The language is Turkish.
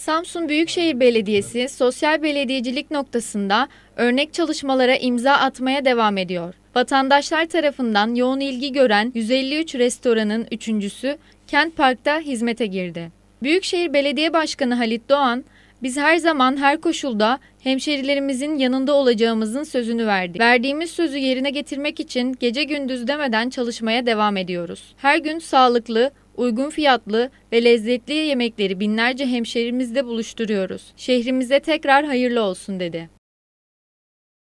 Samsun Büyükşehir Belediyesi sosyal belediyecilik noktasında örnek çalışmalara imza atmaya devam ediyor. Vatandaşlar tarafından yoğun ilgi gören 153 restoranın üçüncüsü Kent Park'ta hizmete girdi. Büyükşehir Belediye Başkanı Halit Doğan, biz her zaman her koşulda hemşerilerimizin yanında olacağımızın sözünü verdik. Verdiğimiz sözü yerine getirmek için gece gündüz demeden çalışmaya devam ediyoruz. Her gün sağlıklı, uygun fiyatlı ve lezzetli yemekleri binlerce hemşerimizde buluşturuyoruz. Şehrimize tekrar hayırlı olsun dedi.